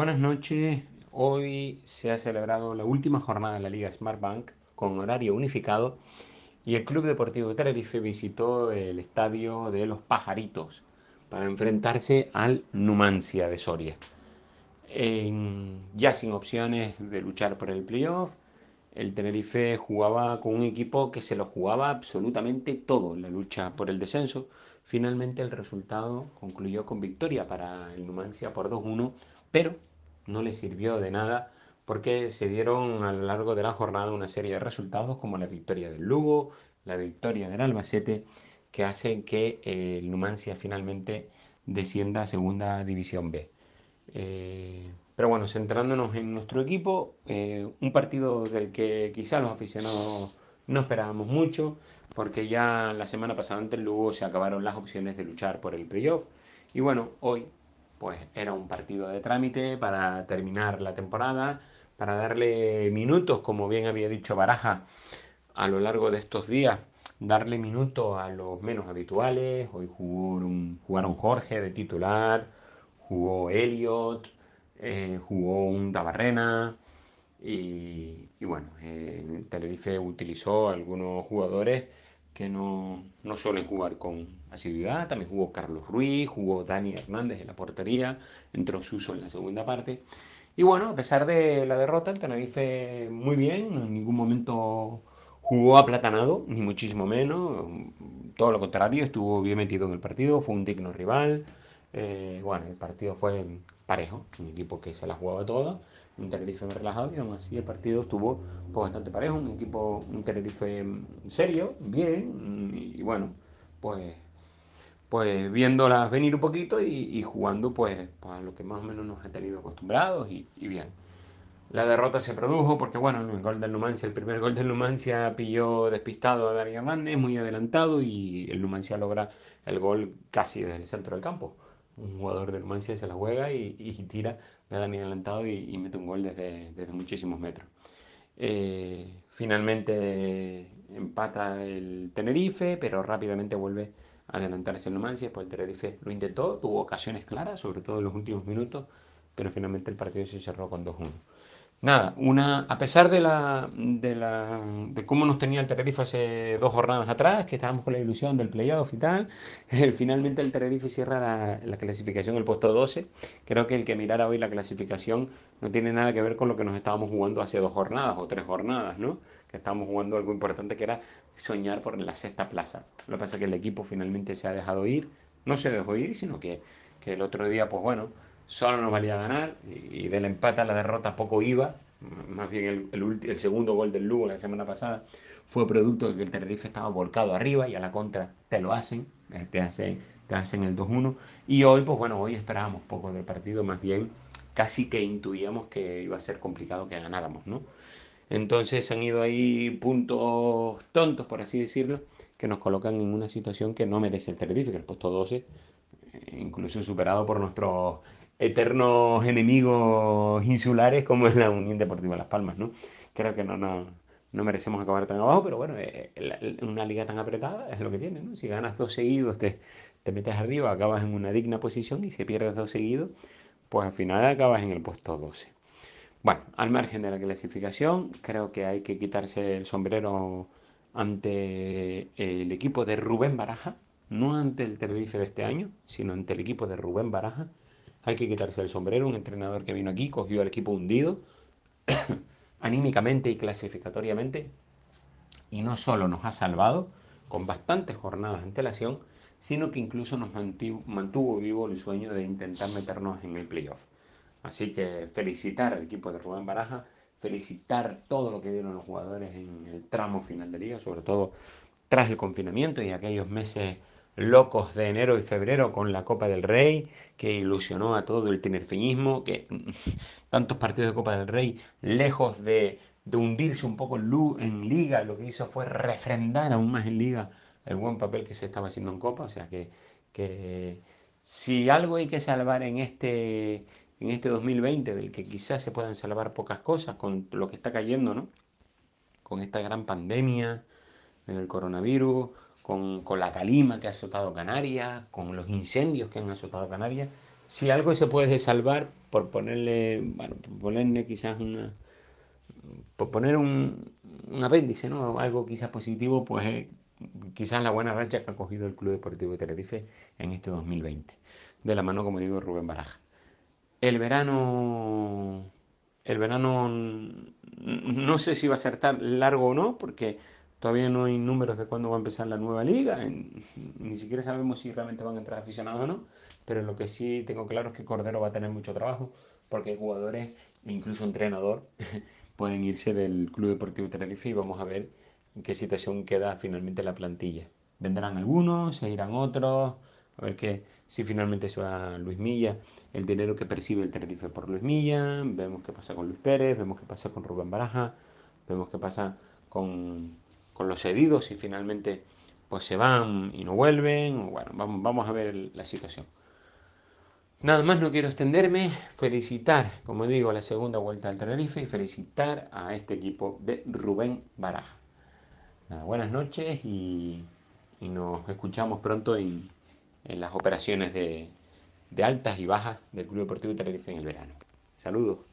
Buenas noches. Hoy se ha celebrado la última jornada de la Liga Smart Bank con horario unificado y el Club Deportivo de Tenerife visitó el estadio de los Pajaritos para enfrentarse al Numancia de Soria. ya sin opciones de luchar por el playoff, el Tenerife jugaba con un equipo que se lo jugaba absolutamente todo en la lucha por el descenso. Finalmente el resultado concluyó con victoria para el Numancia por 2-1, pero no le sirvió de nada porque se dieron a lo largo de la jornada una serie de resultados como la victoria del Lugo, la victoria del Albacete, que hacen que eh, el Numancia finalmente descienda a Segunda División B. Eh, pero bueno, centrándonos en nuestro equipo, eh, un partido del que quizá los aficionados no esperábamos mucho, porque ya la semana pasada ante el Lugo se acabaron las opciones de luchar por el playoff. Y bueno, hoy pues era un partido de trámite para terminar la temporada, para darle minutos, como bien había dicho Baraja a lo largo de estos días, darle minutos a los menos habituales. Hoy jugó jugaron Jorge de titular, jugó Elliot, eh, jugó un Tabarrena. Y, y bueno, eh, Teledife utilizó algunos jugadores que no, no suelen jugar con asiduidad. También jugó Carlos Ruiz, jugó Dani Hernández en la portería, entró Suso en la segunda parte. Y bueno, a pesar de la derrota, el Tenerife muy bien, en ningún momento jugó aplatanado, ni muchísimo menos, todo lo contrario, estuvo bien metido en el partido, fue un digno rival. Eh, bueno, el partido fue parejo, un equipo que se la jugaba toda, un Tenerife relajado y aún así el partido estuvo pues, bastante parejo, un equipo, un Tenerife mm, serio, bien mm, y, bueno, pues pues viéndolas venir un poquito y, jugando pues, pues, a lo que más o menos nos ha tenido acostumbrados y, bien. La derrota se produjo porque bueno, el gol del el primer gol del Numancia pilló despistado a Darío Hernández, muy adelantado y el Numancia logra el gol casi desde el centro del campo un jugador de Mancia se la juega y, y tira, me da adelantado y, mete un gol desde, muchísimos metros. Eh, finalmente empata el Tenerife, pero rápidamente vuelve a adelantarse el Numancia. Después pues el Tenerife lo intentó, tuvo ocasiones claras, sobre todo en los últimos minutos, pero finalmente el partido se cerró con 2-1. Nada, una, a pesar de, la, de, la, de cómo nos tenía el Tenerife hace dos jornadas atrás, que estábamos con la ilusión del playoff y tal, finalmente el Tenerife cierra la, la, clasificación, el puesto 12. Creo que el que mirara hoy la clasificación no tiene nada que ver con lo que nos estábamos jugando hace dos jornadas o tres jornadas, ¿no? Que estábamos jugando algo importante que era soñar por la sexta plaza. Lo que pasa es que el equipo finalmente se ha dejado ir, no se dejó ir, sino que, que el otro día, pues bueno solo nos valía ganar y, del empate a la derrota poco iba. Más bien el, segundo gol del Lugo la semana pasada fue producto de que el Tenerife estaba volcado arriba y a la contra te lo hacen, eh, te hacen, te el 2-1. Y hoy, pues bueno, hoy esperábamos poco del partido, más bien casi que intuíamos que iba a ser complicado que ganáramos, ¿no? Entonces han ido ahí puntos tontos, por así decirlo, que nos colocan en una situación que no merece el Tenerife, que el puesto 12, eh, incluso superado por nuestros eternos enemigos insulares como es la Unión Deportiva Las Palmas, ¿no? Creo que no, no, no merecemos acabar tan abajo, pero bueno, eh, eh, una liga tan apretada es lo que tiene, Si ganas dos seguidos, te, te metes arriba, acabas en una digna posición y si pierdes dos seguidos, pues al final acabas en el puesto 12. Bueno, al margen de la clasificación, creo que hay que quitarse el sombrero ante el equipo de Rubén Baraja, no ante el Tenerife de este año, sino ante el equipo de Rubén Baraja, hay que quitarse el sombrero. Un entrenador que vino aquí, cogió al equipo hundido, anímicamente y clasificatoriamente, y no solo nos ha salvado con bastantes jornadas de antelación, sino que incluso nos mantuvo, vivo el sueño de intentar meternos en el playoff. Así que felicitar al equipo de Rubén Baraja, felicitar todo lo que dieron los jugadores en el tramo final de liga, sobre todo tras el confinamiento y aquellos meses locos de enero y febrero con la Copa del Rey, que ilusionó a todo el tinerfeñismo, que tantos partidos de Copa del Rey, lejos de, hundirse un poco en liga, lo que hizo fue refrendar aún más en liga el buen papel que se estaba haciendo en Copa, o sea que, si algo hay que salvar en este, en este 2020, del que quizás se puedan salvar pocas cosas con lo que está cayendo, ¿no? Con esta gran pandemia, en el coronavirus, con, la calima que ha azotado Canarias, con los incendios que han azotado Canarias, si algo se puede salvar, por ponerle, bueno, ponerle quizás una, por poner un, apéndice, ¿no? Algo quizás positivo, pues eh, quizás la buena racha que ha cogido el Club Deportivo de Tenerife en este 2020. De la mano, como digo, Rubén Baraja. El verano, el verano, no sé si va a ser tan largo o no, porque Todavía no hay números de cuándo va a empezar la nueva liga, ni siquiera sabemos si realmente van a entrar aficionados o no, pero lo que sí tengo claro es que Cordero va a tener mucho trabajo, porque jugadores, e incluso entrenador, pueden irse del Club Deportivo Tenerife y vamos a ver en qué situación queda finalmente la plantilla. Vendrán algunos, se irán otros, a ver que, si finalmente se va Luis Milla, el dinero que percibe el Tenerife por Luis Milla, vemos qué pasa con Luis Pérez, vemos qué pasa con Rubén Baraja, vemos qué pasa con con los cedidos y finalmente pues se van y no vuelven. Bueno, vamos, a ver la situación. Nada más, no quiero extenderme. Felicitar, como digo, la segunda vuelta al Tenerife y felicitar a este equipo de Rubén Baraja. buenas noches y, nos escuchamos pronto en las operaciones de, altas y bajas del Club Deportivo Tenerife en el verano. Saludos.